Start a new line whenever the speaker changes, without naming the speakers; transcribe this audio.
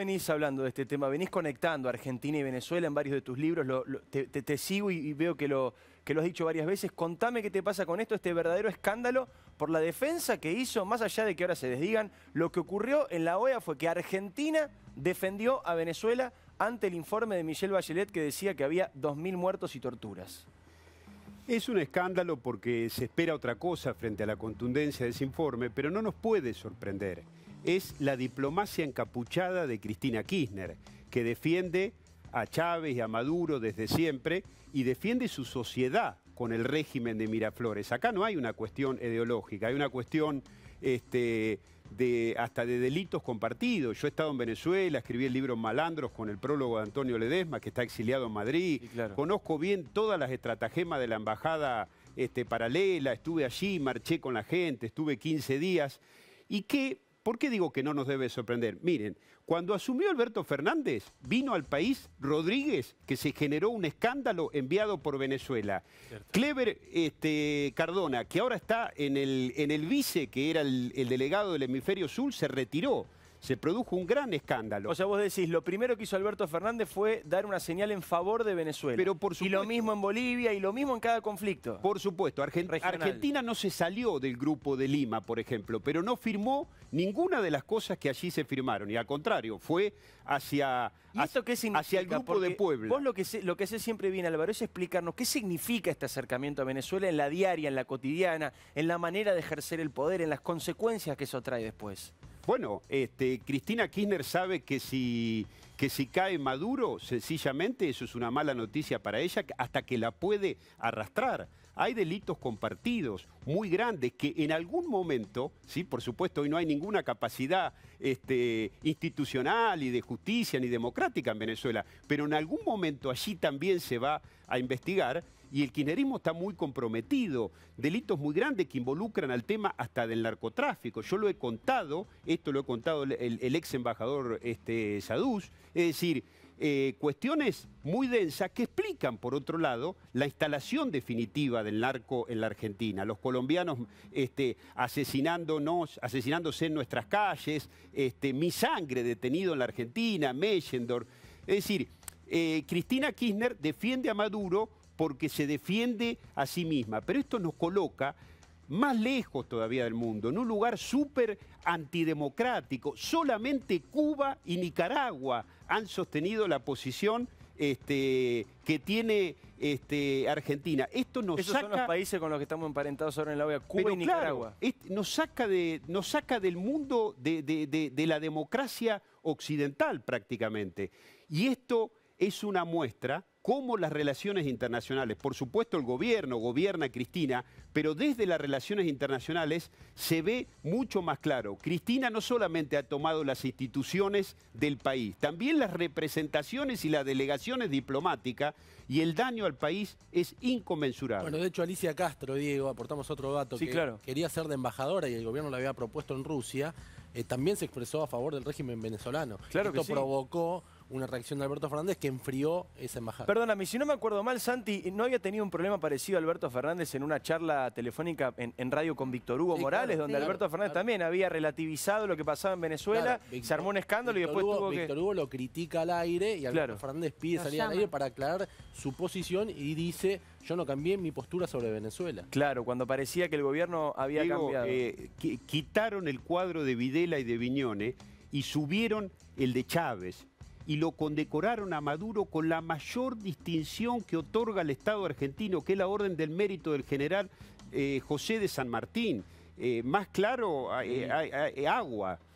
venís hablando de este tema, venís conectando Argentina y Venezuela en varios de tus libros, te, sigo y, veo que lo, que lo has dicho varias veces. Contame qué te pasa con esto, este verdadero escándalo por la defensa que hizo, más allá de que ahora se desdigan, lo que ocurrió en la OEA fue que Argentina defendió a Venezuela ante el informe de Michelle Bachelet que decía que había 2.000 muertos y torturas.
Es un escándalo porque se espera otra cosa frente a la contundencia de ese informe, pero no nos puede sorprender es la diplomacia encapuchada de Cristina Kirchner, que defiende a Chávez y a Maduro desde siempre y defiende su sociedad con el régimen de Miraflores. Acá no hay una cuestión ideológica, hay una cuestión este, hasta de delitos compartidos. Yo he estado en Venezuela, escribí el libro Malandros con el prólogo de Antonio Ledesma, que está exiliado en Madrid. Conozco bien todas las estratagemas de la embajada este, paralela, estuve allí, marché con la gente, estuve 15 días. Y que ¿Por qué digo que no nos debe sorprender? Miren, cuando asumió Alberto Fernández, vino al país Rodríguez, que se generó un escándalo enviado por Venezuela. Clever este, Cardona, que ahora está en el, en el vice, que era el delegado del hemisferio sur, se retiró se produjo un gran escándalo.
O sea, vos decís, lo primero que hizo Alberto Fernández fue dar una señal en favor de Venezuela. y lo mismo en Bolivia y lo mismo en cada conflicto. Por supuesto, Argentina
no se salió del grupo de Lima, por ejemplo, pero no firmó ninguna de las cosas que allí se firmaron. Y al contrario, fue hacia, hacia el grupo de Puebla. Vos
lo que, lo que siempre bien, Álvaro, es explicarnos qué significa este acercamiento a Venezuela en la diaria, en la cotidiana, en la manera de ejercer el poder, en las consecuencias que eso trae después. Bueno, este, Cristina Kirchner sabe que
si, que si cae Maduro, sencillamente eso es una mala noticia para ella, hasta que la puede arrastrar. Hay delitos compartidos muy grandes que en algún momento, sí, por supuesto, hoy no hay ninguna capacidad este, institucional y de justicia ni democrática en Venezuela, pero en algún momento allí también se va a investigar y el kirchnerismo está muy comprometido. Delitos muy grandes que involucran al tema hasta del narcotráfico. Yo lo he contado, esto lo he contado el, ex embajador este, es decir, eh, cuestiones muy densas que explican, por otro lado, la instalación definitiva del narco en la Argentina. Los colombianos este, asesinándonos, asesinándose en nuestras calles, este, mi sangre detenido en la Argentina, Mellendor. Es decir, eh, Cristina Kirchner defiende a Maduro porque se defiende a sí misma. Pero esto nos coloca más lejos todavía del mundo, en un lugar súper antidemocrático. Solamente Cuba y Nicaragua han sostenido la posición este, que tiene este, Argentina. Esto nos Esos son los países con los que estamos emparentados ahora en la OEA, Cuba y Nicaragua. nos, saca de, nos saca del mundo de, de la democracia occidental prácticamente. Y esto es una muestra cómo las relaciones internacionales, por supuesto el gobierno gobierna Cristina, pero desde las relaciones internacionales se ve mucho más claro. Cristina no solamente ha tomado las instituciones del país, también las representaciones y las delegaciones diplomáticas y el daño al país
es inconmensurable. Bueno, de hecho Alicia Castro, Diego, aportamos otro dato, que quería ser de embajadora y el gobierno la había propuesto en Rusia, eh, también se expresó a favor del régimen venezolano. Claro Esto que provocó una reacción de Alberto Fernández que enfrió esa embajada.
Perdóname, si no me acuerdo mal, Santi, ¿no había tenido un problema parecido a Alberto Fernández en una charla telefónica en, radio con Víctor Hugo Morales, donde Alberto Fernández también había relativizado lo que pasaba en Venezuela, se armó un escándalo y después tuvo que... Víctor
Hugo lo critica al aire y Alberto Fernández pide salir al aire para aclarar su posición y dice, yo no cambié mi postura sobre Venezuela.
Claro, cuando parecía que el gobierno había cambiado.
Eh,
quitaron el cuadro de Videla y de Viñone y subieron el de Chávez y lo condecoraron a Maduro con la mayor distinción que otorga el Estado argentino, que es la Orden del Mérito del General eh, José de San Martín. Eh,
más claro, eh, agua.